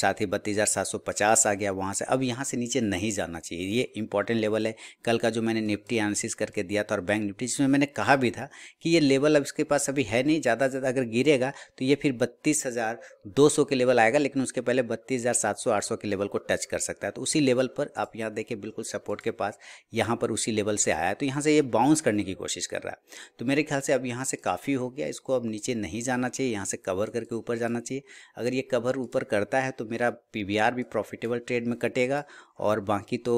साथ ही बत्तीस हज़ार सात सौ पचास आ गया वहाँ से अब यहाँ से नीचे नहीं जाना चाहिए ये इंपॉर्टेंट लेवल है कल का जो मैंने निफ्टी एनालिसिस करके दिया था और बैंक निफ्टी जिसमें मैंने कहा भी था कि ये लेवल अब इसके पास अभी है नहीं ज़्यादा ज़्यादा अगर गिरेगा तो ये फिर बत्तीस हज़ार दो सौ के लेवल आएगा लेकिन उसके पहले बत्तीस हज़ार सात सौ आठ सौ के लेवल को टच कर सकता है तो उसी लेवल पर आप यहाँ देखें बिल्कुल सपोर्ट के पास यहाँ पर उसी लेवल से आया तो यहाँ से ये बाउंस करने की कोशिश कर रहा है तो मेरे ख्याल से अब यहाँ से काफ़ी हो गया इसको अब नीचे नहीं जाना चाहिए यहाँ से कवर करके ऊपर जाना चाहिए अगर ये कवर ऊपर करता है तो तो मेरा पी भी प्रॉफिटेबल ट्रेड में कटेगा और बाकी तो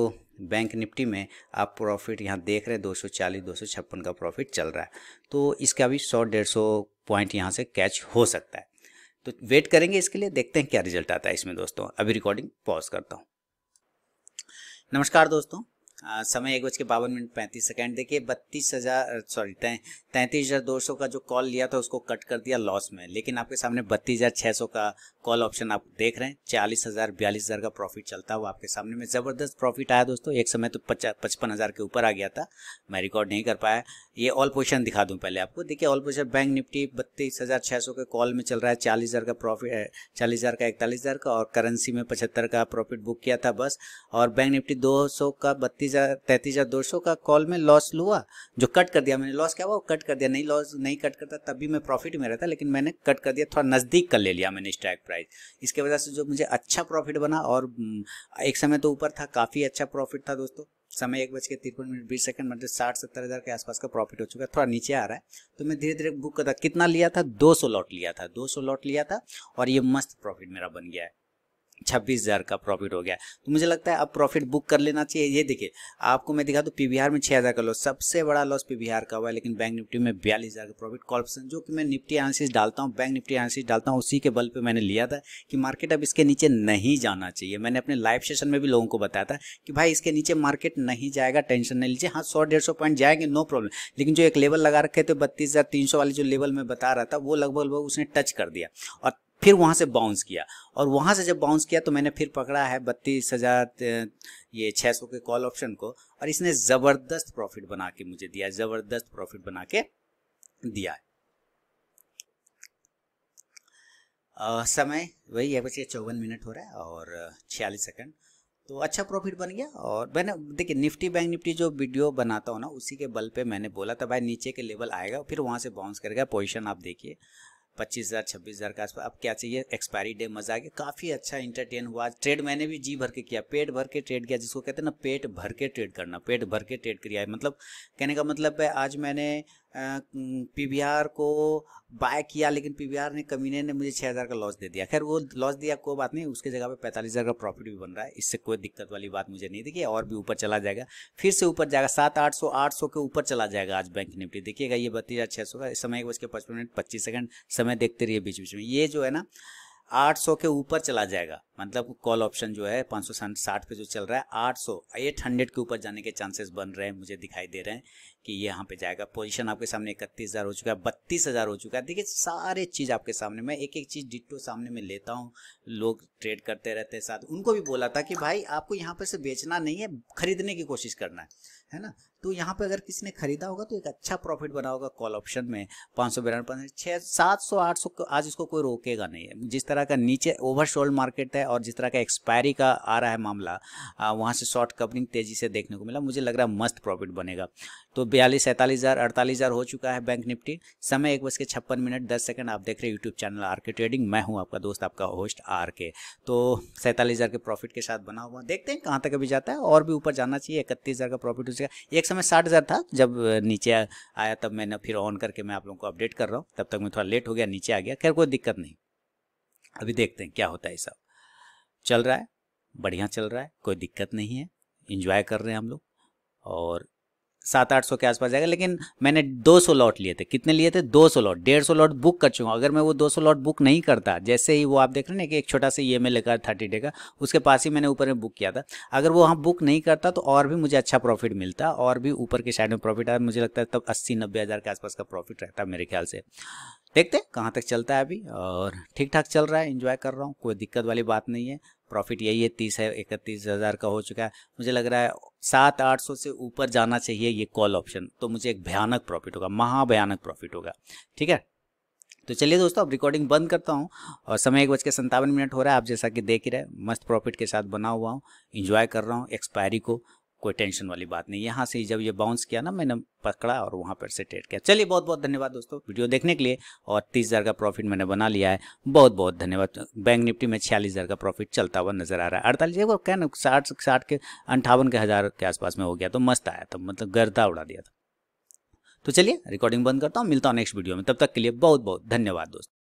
बैंक निफ्टी में आप प्रॉफिट यहाँ देख रहे हैं 240 256 का प्रॉफिट चल रहा है तो इसका भी सौ डेढ़ सौ पॉइंट यहाँ से कैच हो सकता है तो वेट करेंगे इसके लिए देखते हैं क्या रिजल्ट आता है इसमें दोस्तों अभी रिकॉर्डिंग पॉज करता हूँ नमस्कार दोस्तों समय एक बज के बावन मिनट पैंतीस सेकेंड देखिए बत्तीस हज़ार सॉरी तैंतीस हज़ार दो सौ का जो कॉल लिया था उसको कट कर दिया लॉस में लेकिन आपके सामने बत्तीस हज़ार छः सौ का कॉल ऑप्शन आप देख रहे हैं चालीस हज़ार बयालीस हज़ार का प्रॉफिट चलता हुआ आपके सामने में ज़बरदस्त प्रॉफिट आया दोस्तों एक समय तो पचपन हज़ार के ऊपर आ गया था मैं रिकॉर्ड नहीं कर पाया ये ऑल पोजिशन दिखा दूँ पहले आपको देखिए ऑल पोजिशन बैंक निफ्टी बत्तीस हज़ार छः सौ के कॉल में चल रहा है चालीस हज़ार का प्रॉफिट चालीस हज़ार का इकतालीस हज़ार का और करेंसी में पचहत्तर का प्रॉफिट बुक किया था बस और बैंक निफ्टी दो सौ का बत्तीस हज़ार तैंतीस हज़ार दो सौ का कॉल में लॉस लुआ जो कट कर दिया मैंने लॉस क्या हुआ कट कर दिया नहीं लॉस नहीं कट करता तब भी मैं प्रॉफिट में रहता लेकिन मैंने कट कर दिया थोड़ा नज़दीक कर ले लिया मैंने स्ट्राइक प्राइस इसके वजह से जो मुझे अच्छा प्रॉफिट बना और हम्म, एक समय तो ऊपर था काफ़ी अच्छा प्रॉफिट था दोस्तों समय एक बज के तिरपन मिनट बीस सेकंड मतलब साठ सत्तर हज़ार के आसपास का प्रॉफिट हो चुका है थोड़ा नीचे आ रहा है तो मैं धीरे धीरे बुक करता कितना लिया था दो सौ लॉट लिया था दो सौ लॉट लिया था और ये मस्त प्रॉफिट मेरा बन गया है छब्बीस हज़ार का प्रॉफिट हो गया तो मुझे लगता है अब प्रॉफिट बुक कर लेना चाहिए ये देखिए आपको मैं दिखा दूँ तो पीवीआर में छः हज़ार का लॉस सबसे बड़ा लॉस पीवीआर का हुआ है लेकिन बैंक निफ्टी में बयालीस हज़ार का प्रॉफिट कॉल्पन जो कि मैं निफ्टी एनालिसिस डालता हूँ बैंक निफ्टी एनालिसिस डालता हूँ उसी के बल पर मैंने लिया था कि मार्केट अब इसके नीचे नहीं जाना चाहिए मैंने अपने लाइव सेशन में भी लोगों को बताया था कि भाई इसके नीचे मार्केट नहीं जाएगा टेंशन नहीं लीजिए हाँ सौ डेढ़ सौ पॉइंट जाएंगे नो प्रॉब्लम लेकिन जो एक लेवल लगा रखे थे बत्तीस हज़ार तीन सौ वाले जो लेवल मैं बता रहा था वो लगभग लगभग उसने टच कर दिया और फिर वहाँ से बाउंस किया और वहाँ से जब बाउंस किया तो मैंने फिर पकड़ा है बत्तीस हज़ार ये छः के कॉल ऑप्शन को और इसने ज़बरदस्त प्रॉफिट बना के मुझे दिया ज़बरदस्त प्रॉफिट बना के दिया Uh, समय वही एक बजे चौवन मिनट हो रहा है और छियालीस सेकंड तो अच्छा प्रॉफिट बन गया और मैंने देखिए निफ्टी बैंक निफ्टी जो वीडियो बनाता हूँ ना उसी के बल पे मैंने बोला था भाई नीचे के लेवल आएगा फिर वहाँ से बाउंस करेगा पोजीशन आप देखिए पच्चीस हज़ार छब्बीस हज़ार के आसपास अब क्या चाहिए एक्सपायरी डे मजा आ गया काफ़ी अच्छा इंटरटेन हुआ ट्रेड मैंने भी जी भर के किया पेट भर के ट्रेड किया जिसको कहते हैं ना पेट भर के ट्रेड करना पेट भर के ट्रेड किया है मतलब कहने का मतलब है आज मैंने पीवीआर को बाय किया लेकिन पीवीआर ने कमीने ने मुझे हजार का लॉस दे दिया खैर वो लॉस दिया कोई बात नहीं उसके जगह पे पैंतालीस हज़ार का प्रॉफिट भी बन रहा है इससे कोई दिक्कत वाली बात मुझे नहीं देखिए और भी ऊपर चला जाएगा फिर से ऊपर जाएगा सात आठ सौ आठ सौ के ऊपर चला जाएगा आज बैंक निफ्टी देखिएगा ये बत्तीस हज़ार छः सौ का समय बज के पचपन मिनट पच्चीस सेकंड समय देखते रहिए बीच बीच में ये जो है ना 800 के ऊपर चला जाएगा मतलब कॉल ऑप्शन जो है पाँच सौ साठ पे जो चल रहा है 800 800 के ऊपर जाने के चांसेस बन रहे हैं मुझे दिखाई दे रहे हैं कि ये यहाँ पे जाएगा पोजीशन आपके सामने इकतीस हज़ार हो चुका है बत्तीस हज़ार हो चुका है देखिए सारे चीज़ आपके सामने मैं एक एक चीज़ डिटो सामने में लेता हूँ लोग ट्रेड करते रहते हैं साथ उनको भी बोला था कि भाई आपको यहाँ पर से बेचना नहीं है खरीदने की कोशिश करना है है ना तो यहाँ पे अगर किसी ने खरीदा होगा तो एक अच्छा प्रॉफिट बना होगा कॉल ऑप्शन में पाँच सौ बिरानवे परसेंट छः सात सौ आठ सौ आज इसको कोई रोकेगा नहीं जिस तरह का नीचे ओवरशोल्ड मार्केट है और जिस तरह का एक्सपायरी का आ रहा है मामला वहाँ से शॉर्ट कवरिंग तेजी से देखने को मिला मुझे लग रहा है मस्त प्रॉफिट बनेगा तो बयालीस सैंतालीस हज़ार अड़तालीस हज़ार हो चुका है बैंक निफ्टी समय एक बज के छप्पन मिनट दस सेकंड आप देख रहे हैं YouTube channel R K trading मैं हूँ आपका दोस्त आपका होस्ट आर के तो सैंतालीस हज़ार के प्रॉफिट के साथ बना हुआ देखते हैं कहाँ तक अभी जाता है और भी ऊपर जाना चाहिए इकतीस हज़ार का प्रॉफिट हो जाएगा एक समय साठ हज़ार था जब नीचे आया तब मैंने फिर ऑन करके मैं आप लोगों को अपडेट कर रहा हूँ तब तक मैं थोड़ा लेट हो गया नीचे आ गया खैर कोई दिक्कत नहीं अभी देखते हैं क्या होता है सब चल रहा है बढ़िया चल रहा है कोई दिक्कत नहीं है इन्जॉय कर रहे हैं हम लोग और सात आठ सौ के आसपास जाएगा लेकिन मैंने दो सौ लॉट लिए थे कितने लिए थे दो सौ लॉट डेढ़ सौ लॉट बुक कर चुका हूँ अगर मैं वो दो सौ लॉट बुक नहीं करता जैसे ही वो आप देख रहे हैं कि एक छोटा सा ई एम लगा थर्टी डे का उसके पास ही मैंने ऊपर में बुक किया था अगर वो हम बुक नहीं करता तो और भी मुझे अच्छा प्रॉफिट मिलता और भी ऊपर के साइड में प्रॉफिट आया मुझे लगता है तब अस्सी नब्बे हज़ार के आसपास का प्रॉफिट रहता मेरे ख्याल से देखते हैं कहाँ तक चलता है अभी और ठीक ठाक चल रहा है इन्जॉय कर रहा हूँ कोई दिक्कत वाली बात नहीं है प्रॉफिट यही है तीस है इकतीस हज़ार का हो चुका है मुझे लग रहा है सात आठ सौ से ऊपर जाना चाहिए ये कॉल ऑप्शन तो मुझे एक भयानक प्रॉफिट होगा महाभयानक प्रॉफिट होगा ठीक है तो चलिए दोस्तों अब रिकॉर्डिंग बंद करता हूँ और समय एक बज के संतावन मिनट हो रहा है आप जैसा कि देख ही रहे मस्त प्रॉफिट के साथ बना हुआ हूँ इन्जॉय कर रहा हूँ एक्सपायरी को कोई टेंशन वाली बात नहीं यहाँ से जब ये बाउंस किया ना मैंने पकड़ा और वहाँ पर से ट्रेड किया चलिए बहुत बहुत धन्यवाद दोस्तों वीडियो देखने के लिए और तीस हज़ार का प्रॉफिट मैंने बना लिया है बहुत बहुत धन्यवाद बैंक निफ्टी में छियालीस हज़ार का प्रॉफिट चलता हुआ नजर आ रहा है अड़तालीस हज़ार कह ना साठ साठ के अंठावन के हज़ार के आसपास में हो गया तो मस्त आया था मतलब गर्दा उड़ा दिया था तो चलिए रिकॉर्डिंग बंद करता हूँ मिलता हूँ नेक्स्ट वीडियो में तब तक के लिए बहुत बहुत धन्यवाद दोस्तों